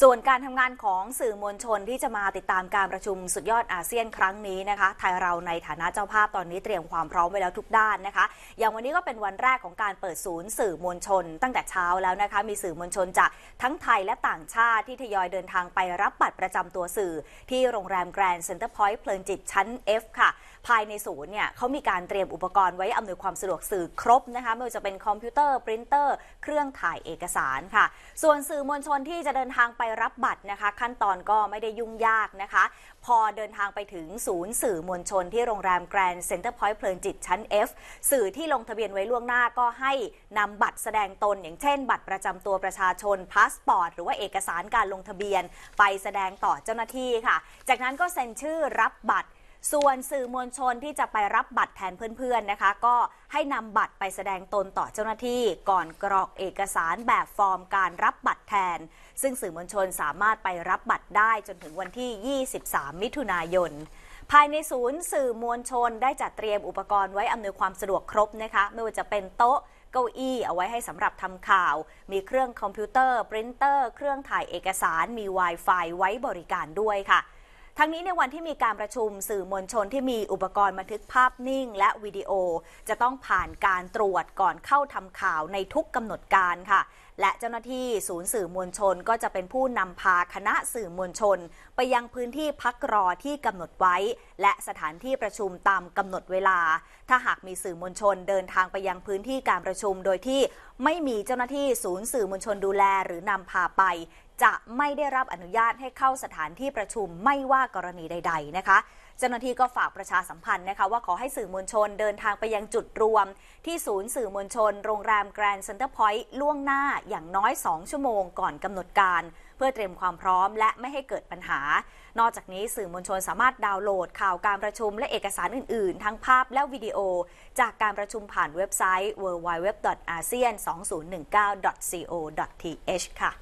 ส่วนการทำงานของสื่อมวลชนที่จะมาติดตามการประชุมสุดยอดอาเซียนครั้งนี้นะคะ ไทยเราในฐานะเจ้าภาพตอนนี้เตรียมความพร้อมไว้แล้วทุกด้านนะคะ อย่างวันนี้ก็เป็นวันแรกของการเปิดศูนย์สื่อมวลชนตั้งแต่เช้าแล้วนะคะมีสื่อมวลชนจาก ทั้งไทยและต่างชาติที่ทยอยเดินทางไปรับบัตรประจำตัวสื่อที่โรงแรมแกรนด์เซ็นเตอร์พอยต์เพลินจิตชั้น F ค่ะ ภายในศูนย์เนี่ยเขามีการเตรียมอุปกรณ์ไว้อำนวยความสะดวกสื่อครบนะคะไม่ว่าจะเป็นคอมพิวเตอร์ปรินเตอร์เครื่องถ่ายเอกสารค่ะ ส่วนสื่อมวลชนที่จะเดินทางไปรับบัตรนะคะขั้นตอนก็ไม่ได้ยุ่งยากนะคะ พอเดินทางไปถึงศูนย์สื่อมวลชนที่โรงแรมแกรนด์เซ็นเตอร์พอยต์เพลินจิต ชั้น F สื่อที่ลงทะเบียนไว้ล่วงหน้าก็ให้นำบัตรแสดงตน อย่างเช่นบัตรประจำตัวประชาชนพาสปอร์ตหรือว่าเอกสารการลงทะเบียนไปแสดงต่อเจ้าหน้าที่ค่ะ จากนั้นก็เซ็นชื่อรับบัตรส่วนสื่อมวลชนที่จะไปรับบัตรแทนเพื่อนๆ นะคะ ก็ให้นำบัตรไปแสดงตนต่อเจ้าหน้าที่ ก่อนกรอกเอกสารแบบฟอร์มการรับบัตรแทน ซึ่งสื่อมวลชนสามารถไปรับบัตรได้จนถึงวันที่ 23 มิถุนายน ภายในศูนย์ สื่อมวลชนได้จัดเตรียมอุปกรณ์ไว้อำนวยความสะดวกครบนะคะไม่ว่าจะเป็นโต๊ะเก้าอี้เอาไว้ให้สำหรับทำข่าว มีเครื่องคอมพิวเตอร์ปรินเตอร์เครื่องถ่ายเอกสารมี Wi-Fi ไว้บริการด้วยค่ะทั้งนี้ในวันที่มีการประชุมสื่อมวลชนที่มีอุปกรณ์บันทึกภาพนิ่งและวิดีโอ จะต้องผ่านการตรวจก่อนเข้าทำข่าวในทุกกำหนดการค่ะ และเจ้าหน้าที่ศูนย์สื่อมวลชนก็จะเป็นผู้นำพาคณะสื่อมวลชน ไปยังพื้นที่พักรอที่กำหนดไว้ และสถานที่ประชุมตามกำหนดเวลา ถ้าหากมีสื่อมวลชนเดินทางไปยังพื้นที่การประชุมโดยที่ไม่มีเจ้าหน้าที่ศูนย์สื่อมวลชนดูแลหรือนำพาไปจะไม่ได้รับอนุญาตให้เข้าสถานที่ประชุมไม่ว่ากรณีใด ๆ นะคะ เจ้าหน้าที่ก็ฝากประชาสัมพันธ์นะคะว่าขอให้สื่อมวลชนเดินทางไปยังจุดรวม ที่ศูนย์สื่อมวลชนโรงแรมแกรนด์เซ็นเตอร์พอยต์ล่วงหน้าอย่างน้อย 2 ชั่วโมงก่อนกำหนดการ เพื่อเตรียมความพร้อมและไม่ให้เกิดปัญหา นอกจากนี้สื่อมวลชนสามารถดาวน์โหลดข่าวการประชุมและเอกสารอื่นๆ ทั้งภาพและวิดีโอ จากการประชุมผ่านเว็บไซต์ www.asean2019.co.th ค่ะ